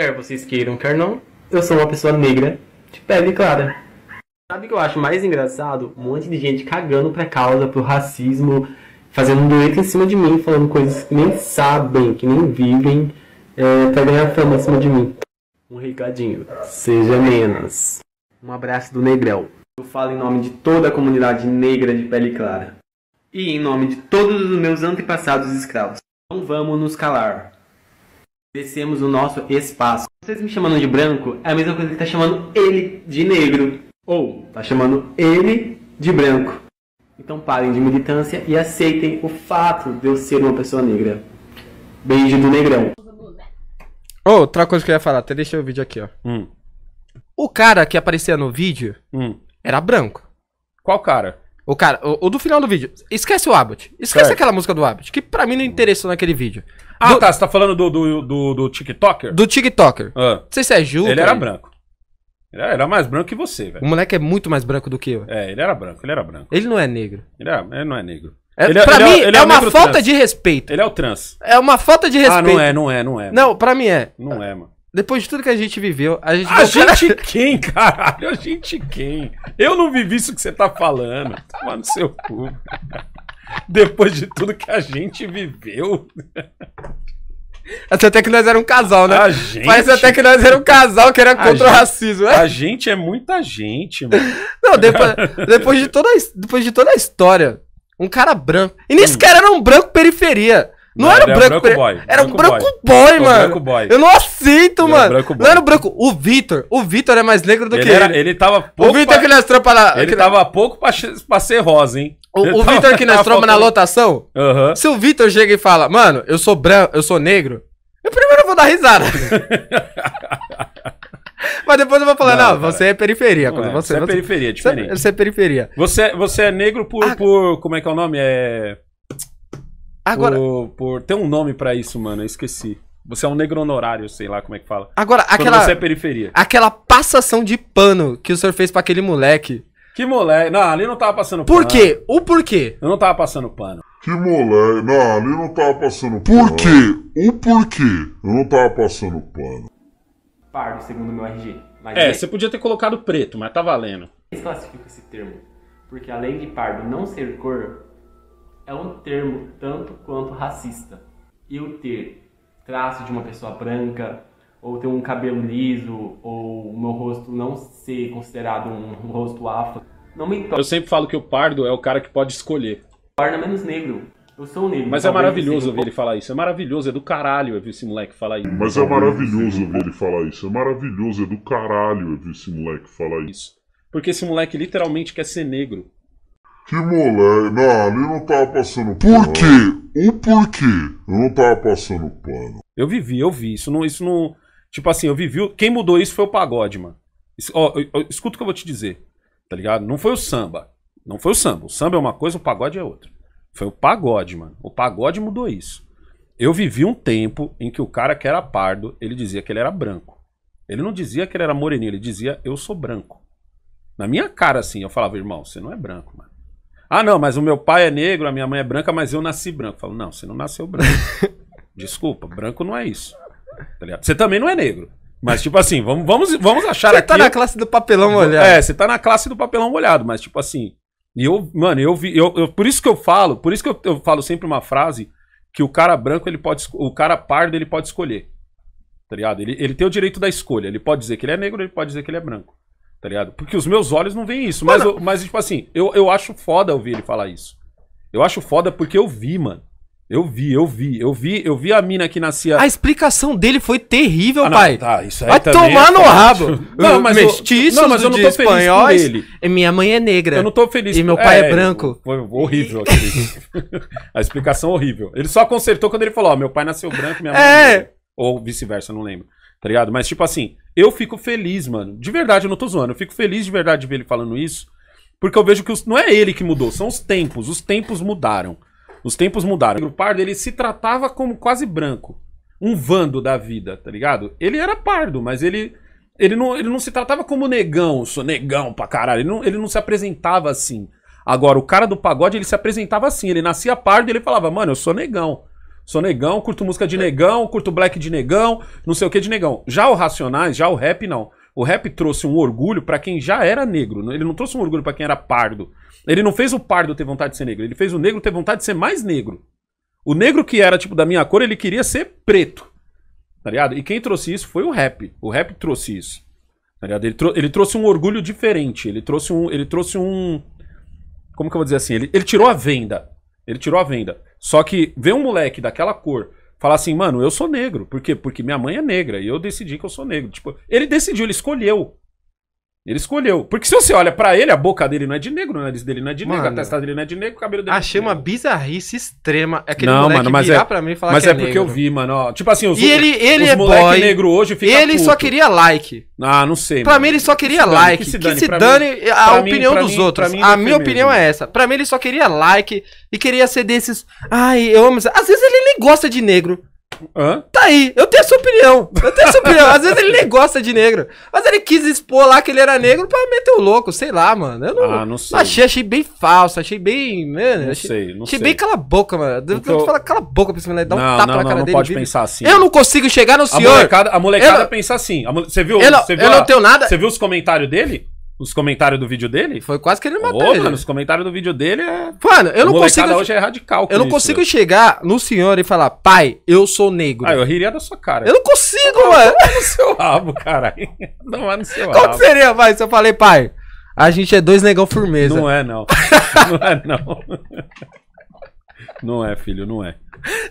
Quer vocês queiram, quer não, eu sou uma pessoa negra, de pele clara. Sabe o que eu acho mais engraçado? Um monte de gente cagando pra causa, pro racismo, fazendo um dueto em cima de mim, falando coisas que nem sabem, que nem vivem, é, pra ganhar fama em cima de mim. Um recadinho, seja menos. Um abraço do Negrão. Eu falo em nome de toda a comunidade negra de pele clara. E em nome de todos os meus antepassados escravos. Não vamos nos calar. Descemos o nosso espaço. Vocês me chamando de branco é a mesma coisa que tá chamando ele de negro. Ou tá chamando ele de branco. Então parem de militância e aceitem o fato de eu ser uma pessoa negra. Beijo do negrão. Oh, outra coisa que eu ia falar, até deixei o vídeo aqui, ó. Hum. O cara que aparecia no vídeo hum. era branco. Qual cara? O cara, o, o, do final do vídeo. Esquece o Abbott. Esquece certo. aquela música do Abbott, que pra mim não interessou naquele vídeo. Ah, do, tá. Você tá falando do, do, do, do TikToker? Do TikToker. Ah. Não sei se é Ju. Ele era aí. branco. Ele era mais branco que você, velho. O moleque é muito mais branco do que eu. É, ele era branco, ele era branco. Ele não é negro. Ele, era, é, ele não é negro. É, ele, é- pra ele é mim, é, ele é, é uma falta trans. de respeito. Ele é o trans. É uma falta de respeito. Ah, não é, não é, não é. Não, pra mim é. Não é, mano. Depois de tudo que a gente viveu, a gente. A gente quem, caralho? A gente quem? Eu não vivi isso que você tá falando. Toma no seu cu. Depois de tudo que a gente viveu. Até que nós era um casal, né? A gente... Mas até que nós era um casal que era contra gente... o racismo. Né? A gente é muita gente, mano. Não, depois, depois, de toda, a, depois de toda a história, um cara branco. E nesse hum. cara era um branco periferia. Não, não era, era, é branco, branco boy. Era branco branco boy, boy é mano. Branco boy. Eu não aceito, ele é mano. Não era o branco. O Vitor. O Vitor é mais negro do ele que era, ele. Ele tava pouco. O Vitor pra... que nós tropa lá. Ele aquele... tava pouco pra, pra ser rosa, hein? O, o Vitor que nós tropa na lotação. Uhum. Se o Vitor chega e fala, mano, eu sou branco, eu sou negro. Eu primeiro vou dar risada. Mas depois eu vou falar, não, não você é periferia. Não é. Você, você, é periferia, diferente. Você é, você é periferia. Você, você é negro por, ah, por. Como é que é o nome? É. Agora. Por, por... Tem um nome para isso, mano, eu esqueci. Você é um negro honorário, sei lá como é que fala. Agora, Quando aquela. você é periferia. Aquela passação de pano que o senhor fez para aquele moleque. Que moleque. Não, ali não tava passando pano. Por quê? O porquê? Eu não tava passando pano. Que moleque. Não, ali não tava passando pano. Por quê? O porquê? Eu não tava passando pano. Pardo, segundo meu RG. Mas é, você podia ter colocado preto, mas tá valendo. Desclassifica é esse termo. Porque além de pardo não ser cor, é um termo tanto quanto racista. Eu ter traço de uma pessoa branca, ou ter um cabelo liso, ou o meu rosto não ser considerado um rosto afro, não me Eu sempre falo que o pardo é o cara que pode escolher. Pardo é menos negro. Eu sou negro. Mas é maravilhoso ouvir ele falar isso. É maravilhoso, é do caralho ouvir esse moleque falar isso. Mas é maravilhoso ouvir ele falar isso. É maravilhoso, é do caralho ouvir esse moleque falar isso. Porque esse moleque literalmente quer ser negro. Que moleque. É? Não, ali não tava passando pano. Por quê? O porquê? Eu não tava passando pano. Eu vivi, eu vi. Isso não. Isso não... Tipo assim, eu vivi. Quem mudou isso foi o pagode, mano. escuta o que eu vou te dizer. Tá ligado? Não foi o samba. Não foi o samba. O samba é uma coisa, o pagode é outra. Foi o pagode, mano. O pagode mudou isso. Eu vivi um tempo em que o cara que era pardo, ele dizia que ele era branco. Ele não dizia que ele era moreninho, ele dizia eu sou branco. Na minha cara, assim, eu falava, irmão, você não é branco, mano. Ah, não, mas o meu pai é negro, a minha mãe é branca, mas eu nasci branco. Eu falo, não, você não nasceu branco. Desculpa, branco não é isso. Tá você também não é negro. Mas, tipo assim, vamos, vamos, vamos achar você aqui. Você tá na classe do papelão molhado. É, você tá na classe do papelão molhado, mas, tipo assim. E eu, mano, eu vi. Eu, eu, por isso que eu falo, por isso que eu, eu falo sempre uma frase que o cara branco, ele pode. O cara pardo, ele pode escolher. Tá ligado? Ele, ele tem o direito da escolha. Ele pode dizer que ele é negro, ele pode dizer que ele é branco tá ligado? Porque os meus olhos não veem isso. Mas, mas tipo assim, eu, eu acho foda ouvir ele falar isso. Eu acho foda porque eu vi, mano. Eu vi, eu vi, eu vi, eu vi a mina que nascia. A explicação dele foi terrível, ah, não, pai. Tá, isso aí Vai é tomar é no rabo. Não, mas mestiço, não, mas eu não tô feliz com ele. E minha mãe é negra. Eu não tô feliz. E meu pai é, é branco. Foi horrível aquele. a explicação é horrível. Ele só consertou quando ele falou: "Ó, meu pai nasceu branco, minha mãe é, é negra. ou vice-versa, não lembro". Tá ligado? Mas tipo assim, eu fico feliz, mano. De verdade, eu não tô zoando. Eu fico feliz de verdade de ver ele falando isso. Porque eu vejo que os... não é ele que mudou, são os tempos. Os tempos mudaram. Os tempos mudaram. O pardo, ele se tratava como quase branco. Um vando da vida, tá ligado? Ele era pardo, mas ele ele não, ele não se tratava como negão, sou negão pra caralho. Ele não, ele não se apresentava assim. Agora, o cara do pagode, ele se apresentava assim. Ele nascia pardo e ele falava, mano, eu sou negão. Sou negão, curto música de negão, curto black de negão, não sei o que de negão. Já o Racionais, já o rap, não. O rap trouxe um orgulho para quem já era negro. Né? Ele não trouxe um orgulho para quem era pardo. Ele não fez o pardo ter vontade de ser negro. Ele fez o negro ter vontade de ser mais negro. O negro que era, tipo, da minha cor, ele queria ser preto. Tá ligado? E quem trouxe isso foi o rap. O rap trouxe isso. Tá ligado? Ele, ele trouxe um orgulho diferente. Ele trouxe um. Ele trouxe um. Como que eu vou dizer assim? Ele, ele tirou a venda. Ele tirou a venda. Só que ver um moleque daquela cor falar assim, mano, eu sou negro. Por quê? Porque minha mãe é negra e eu decidi que eu sou negro. Tipo, ele decidiu, ele escolheu. Ele escolheu. Porque se você olha para ele, a boca dele não é de negro, o nariz dele não é de negro, mano, a testa dele não é de negro, o cabelo dele é Achei não é de uma bizarrice extrema. É aquele não, moleque mano, mas virar é, pra mim e falar mas que é, é porque negro. eu vi, mano. Ó, tipo assim, os, moleques ele, ele os é moleque boy, negro hoje fica Ele puto. só queria like. Ah, não sei, Pra mano. mim ele só queria like. Que se dane, que se dane mim, a opinião mim, dos mim, outros. a é minha opinião mesmo. é essa. Pra mim ele só queria like e queria ser desses... Ai, eu amo... Às vezes ele nem gosta de negro. Hã? Tá aí, eu tenho a sua opinião. Eu tenho a sua opinião. Às vezes ele nem gosta de negro. Mas ele quis expor lá que ele era negro pra meter o louco, sei lá, mano. Eu não, ah, não sei. Achei, achei bem falso, achei bem. Mano, né, não achei, sei, não achei sei. bem cala a boca, mano. Eu então- falar cala a boca pra esse moleque, dá um não, tapa não, na cara não, dele. Não pode pensar assim. Eu não consigo chegar no a senhor. Molecada, a molecada eu... pensa assim. Você viu? Eu, não, você viu eu a... não tenho nada. Você viu os comentários dele? os comentários do vídeo dele? Foi quase que ele Ô, ele. Mano, os comentários do vídeo dele é. Mano, eu não consigo. hoje é radical. Eu não isso, consigo chegar né? no senhor e falar, pai, eu sou negro. Ah, eu riria da sua cara. Eu não consigo, ah, mano. Toma no seu rabo, caralho. é no seu rabo. Qual que seria, pai, se eu falei, pai, a gente é dois negão firmeza? Não é, não. não é, não. Não é, filho, não é.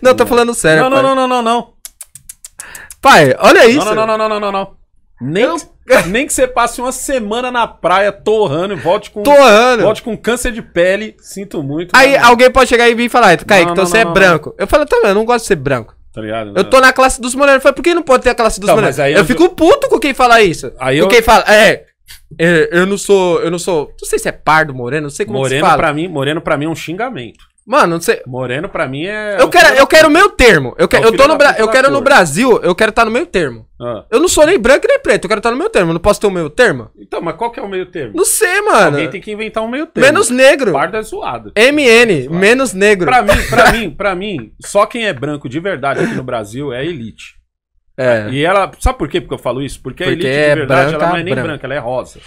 Não, não tô é. falando sério. Não, pai. não, não, não, não, não. Pai, olha isso. Não, não, não, não, não, não, não. Nem, eu... Nem que você passe uma semana na praia torrando e volte com. Torrando. Volte com câncer de pele. Sinto muito. Aí mano. alguém pode chegar e vir falar, ah, Kaique, então não, você não, é não, branco. Eu falo, tá, eu não gosto de ser branco. Tá ligado? Eu né? tô na classe dos morenos. Eu falo, por que não pode ter a classe dos tá, morenos? eu, eu fico puto com quem fala isso. Aí com eu... quem fala, é, é. Eu não sou, eu não sou, não sei se é pardo, moreno, não sei como moreno, se fala. Pra mim, moreno pra mim é um xingamento. Mano, não sei. Moreno pra mim é. Eu quero, eu quero o meu termo. Eu, que, é eu, tô no eu quero no Brasil, eu quero estar tá no meio termo. Ah. Eu não sou nem branco nem preto, eu quero estar tá no meio termo. Eu não posso ter o um meio termo? Então, mas qual que é o meio termo? Não sei, mano. Alguém tem que inventar um meio termo. Menos negro. Pardo é zoado. MN, zoado. menos negro. Pra mim, pra mim, pra mim, só quem é branco de verdade aqui no Brasil é elite. É. E ela. Sabe por quê que eu falo isso? Porque, Porque a elite de é verdade branca, ela não é nem branca. branca, ela é rosa.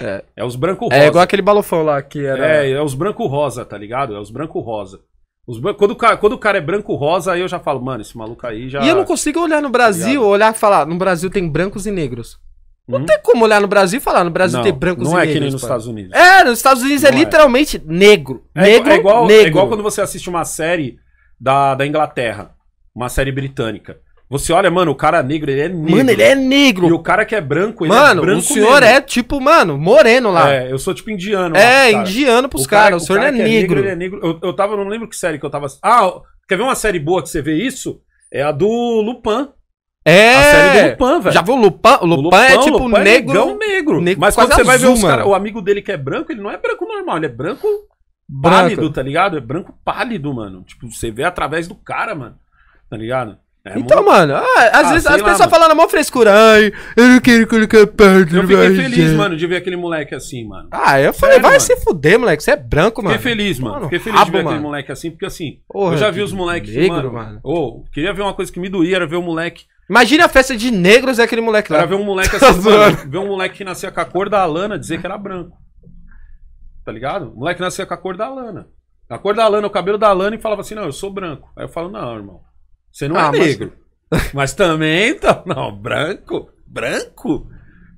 É, é os branco-rosa. É igual aquele balofão lá que era. É, é os branco-rosa, tá ligado? É os branco-rosa. Os quando, o cara, quando o cara é branco-rosa, aí eu já falo, mano, esse maluco aí já. E eu não consigo olhar no Brasil, tá olhar e falar, no Brasil tem brancos e negros. Não hum? tem como olhar no Brasil e falar, no Brasil não, tem brancos não e é negros. Não é que nem nos Estados Unidos. É, nos Estados Unidos é não é literalmente é. negro. É, negro, é igual, negro. É igual é quando você assiste uma série da, da Inglaterra, uma série britânica. Você olha, mano, o cara negro, ele é negro. Mano, ele é negro. E o cara que é branco, ele é mano, é branco. Mano, o senhor mesmo. é tipo, mano, moreno lá. É, eu sou tipo indiano. É, lá, indiano pros caras. Cara, o, senhor cara não é, negro. É negro, é negro. Eu, eu tava, não lembro que série que eu tava. Ah, quer ver uma série boa que você vê isso? É a do Lupin. É. A série do Lupin, velho. Já viu o Lupin? O Lupin, é, o tipo, Lupin é tipo Lupin negro, é negro, negro. Mas quando você azul, vai ver os cara, o amigo dele que é branco, ele não é branco normal, ele é branco, branco. pálido, tá ligado? É branco pálido, mano. Tipo, você vê através do cara, mano. Tá ligado? É então, muito... mano, ah, às ah, vezes as lá, pessoas falam na mão frescura. Ai, eu não quero colocar pedra. Eu fiquei feliz, mano, de ver aquele moleque assim, mano. Ah, eu falei, Sério, vai mano? se fuder, moleque. Você é branco, mano. Fiquei feliz, mano. mano fiquei feliz rabo, de ver mano. aquele moleque assim, porque assim, Porra, eu já vi os moleques. Negro, mano. Oh, queria ver uma coisa que me doía, era ver o moleque. Imagina a festa de negros e aquele moleque lá. Era ver um moleque assim, mano, ver um moleque que nascia com a cor da lana dizer que era branco. Tá ligado? O moleque nascia com a cor da lana. A cor da lana, o cabelo da lana e falava assim: não, eu sou branco. Aí eu falo, não, irmão. Você não ah, é mas... negro. Mas também, então, não, branco, branco.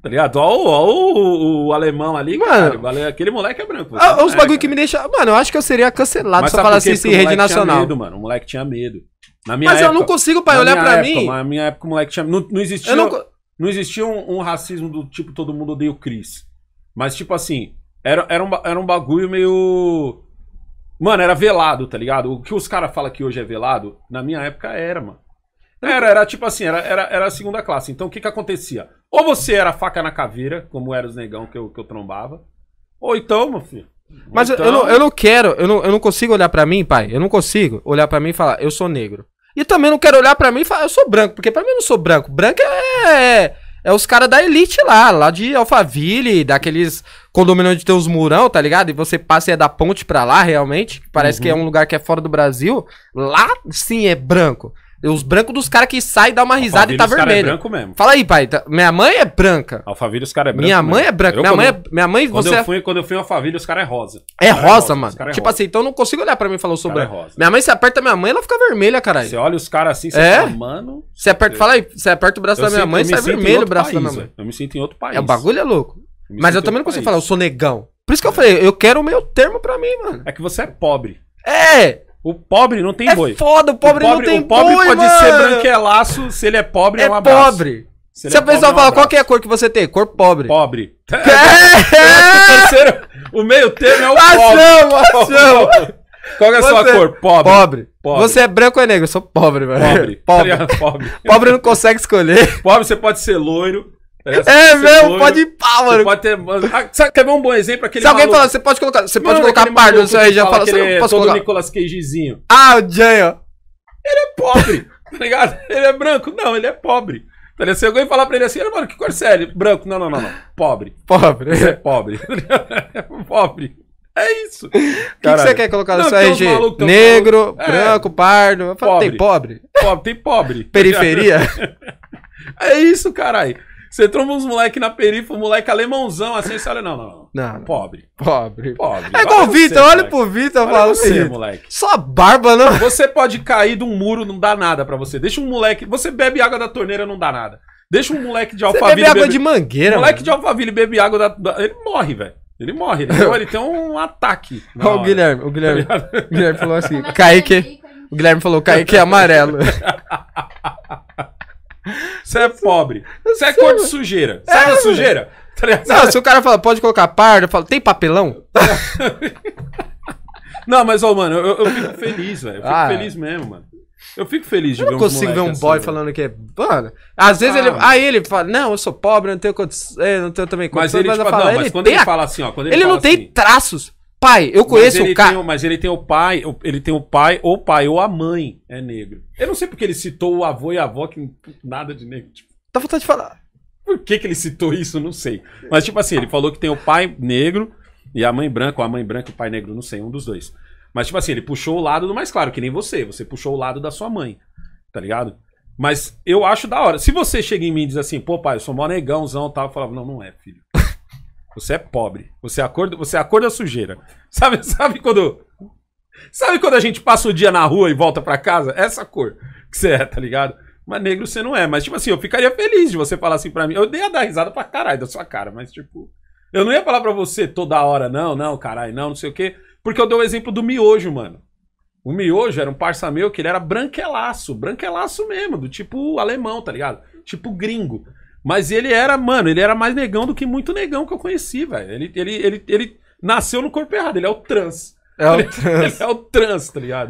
Tá ligado? Ó, ó, o, o alemão ali, mano, cara, aquele moleque é branco. Ah, os é, bagulho cara. que me deixa. Mano, eu acho que eu seria cancelado se eu falasse isso em rede nacional. Medo, mano. O moleque tinha medo. Na minha Mas época, eu não consigo, pai, olhar pra época, mim. Na minha época, o moleque tinha. Não, não existia, não... não... existia um, um, racismo do tipo todo mundo odeia o Cris. Mas, tipo assim, era, era, um, era um bagulho meio. Mano, era velado, tá ligado? O que os caras falam que hoje é velado, na minha época era, mano. Era, era tipo assim, era, era, era a segunda classe. Então o que que acontecia? Ou você era faca na caveira, como era os negão que eu, que eu trombava, ou então, meu filho. Mas então... eu, não, eu não quero, eu não, eu não consigo olhar para mim, pai, eu não consigo olhar para mim e falar, eu sou negro. E também não quero olhar para mim e falar, eu sou branco, porque para mim eu não sou branco. Branco é. é, é é os caras da elite lá, lá de Alphaville, daqueles condomínio onde tem os murão, tá ligado? E você passa e é da ponte pra lá, realmente, parece uhum. que é uhum. um lugar que é fora do Brasil. Lá, sim, é branco. Os brancos dos caras que saem, dá uma risada Alphaville, e tá vermelho. Cara é branco mesmo. Fala aí, pai. Tá... Minha mãe é branca. Alphaville, os caras é branco. Minha mãe é branca. minha, mãe é... minha mãe, quando você. Eu é- fui, quando eu fui em Alphaville, os caras é rosa. É, é rosa, é rosa, mano. Tipo rosa. assim, então eu não consigo olhar pra mim e falar, eu sou é branco. É rosa. Minha mãe, se aperta minha mãe, ela fica vermelha, caralho. Você olha os caras assim, você é? fala, mano. Você aperta, fala aí, você aperta o braço eu da minha sinto, mãe, sai vermelho o braço da minha mãe. Eu me sinto em outro país. É, o bagulho é louco. Mas eu também não consigo falar, eu sou negão. Por isso que eu falei, eu quero o meu termo pra mim, mano. É que você é pobre. É! O pobre não tem é boi. É foda, o pobre, o pobre não tem boi, O pobre boi, pode mano. ser branquelaço, se ele é pobre é, é um abraço. Pobre. Se, se é a pessoa pobre, é fala, qual que é a cor que você tem? Cor pobre. Pobre. É, o, o meio termo é o Passamos, pobre. Passamos. Qual é a sua cor? Pobre. pobre. pobre. Você é branco ou é negro? Eu sou pobre, velho. Pobre. Pobre. Tá pobre. pobre não consegue escolher. Pobre, você pode ser loiro. É, é mesmo, pode ir pá, mano. Pode ter, ah, sabe, quer ver um bom exemplo? Aquele Se alguém maluco. falar, você pode colocar, você pode colocar pardo. no seu RG, fala, você não é pode colocar. Nicolas Cagezinho. Ah, o Jay, Ele é pobre, tá ligado? Ele é branco? Não, ele é pobre. Tá ligado? Se alguém falar pra ele assim, mano, que cor é? Branco, não, não, não, não. Pobre. Pobre. Você é pobre. pobre. É isso. O que, você quer colocar no seu RG? Maluco, Negro, é. branco, pardo. pobre. Tem pobre? pobre. Tem pobre. Periferia? é isso, caralho. Você tromba uns moleque na perifa, um moleque alemãozão, assim, você olha, não, não, não. não Pobre. Pobre. Pobre. É igual o Vitor, olha pro Vitor e fala você, moleque. Só barba, não. Você pode cair de um muro, não dá nada para você. Deixa um moleque. Você bebe água da torneira, não dá nada. Deixa um moleque de alfaville. Bebe água bebe... de mangueira. Um moleque mano. de alfaville bebe água da. da... Ele morre, velho. Ele morre, ele, ele tem um ataque. Ó, o Guilherme, o tá Guilherme. o Guilherme falou assim: Kaique. É o Guilherme falou: Kaique é amarelo. Você é pobre. Você é cor de sujeira. é, é sujeira? Tá não, se o cara fala, pode colocar pardo, eu falo, tem papelão? Não, mas, ó, mano, eu, eu fico feliz, velho. Eu fico ah, é. feliz mesmo, mano. Eu fico feliz de eu ver um Eu não consigo ver um assim, boy assim, falando que é. Mano, às vezes ah, ele. Aí ele fala, não, eu sou pobre, não tenho condições. Não tenho também condições. Mas ele, mas tipo, fala, não, mas ele quando ele fala assim, ó. Quando ele ele não assim, tem traços. Pai, eu conheço o cara. Mas ele tem o pai, ele tem o pai, ou o pai, ou a mãe é negro. Eu não sei porque ele citou o avô e a avó que nada de negro. Tipo, Dá vontade de falar. Por que, que ele citou isso? Não sei. Mas, tipo assim, ele falou que tem o pai negro e a mãe branca, ou a mãe branca e o pai negro, não sei, um dos dois. Mas, tipo assim, ele puxou o lado do mais claro, que nem você. Você puxou o lado da sua mãe, tá ligado? Mas eu acho da hora. Se você chega em mim e diz assim, pô, pai, eu sou mó negãozão e tal, eu falava, não, não é, filho. Você é pobre. Você é a cor, você acorda da sujeira. Sabe, sabe quando. Sabe quando a gente passa o dia na rua e volta para casa? É essa cor que você é, tá ligado? Mas negro você não é. Mas, tipo assim, eu ficaria feliz de você falar assim pra mim. Eu a dar risada pra caralho da sua cara, mas, tipo. Eu não ia falar pra você toda hora, não, não, caralho, não, não sei o quê. Porque eu dei o exemplo do miojo, mano. O miojo era um parça meu que ele era branquelaço, branquelaço mesmo, do tipo alemão, tá ligado? Tipo gringo. Mas ele era, mano, ele era mais negão do que muito negão que eu conheci, velho. Ele, ele, ele, ele nasceu no corpo errado, ele é o trans. É o trans. ele é o trans, tá ligado?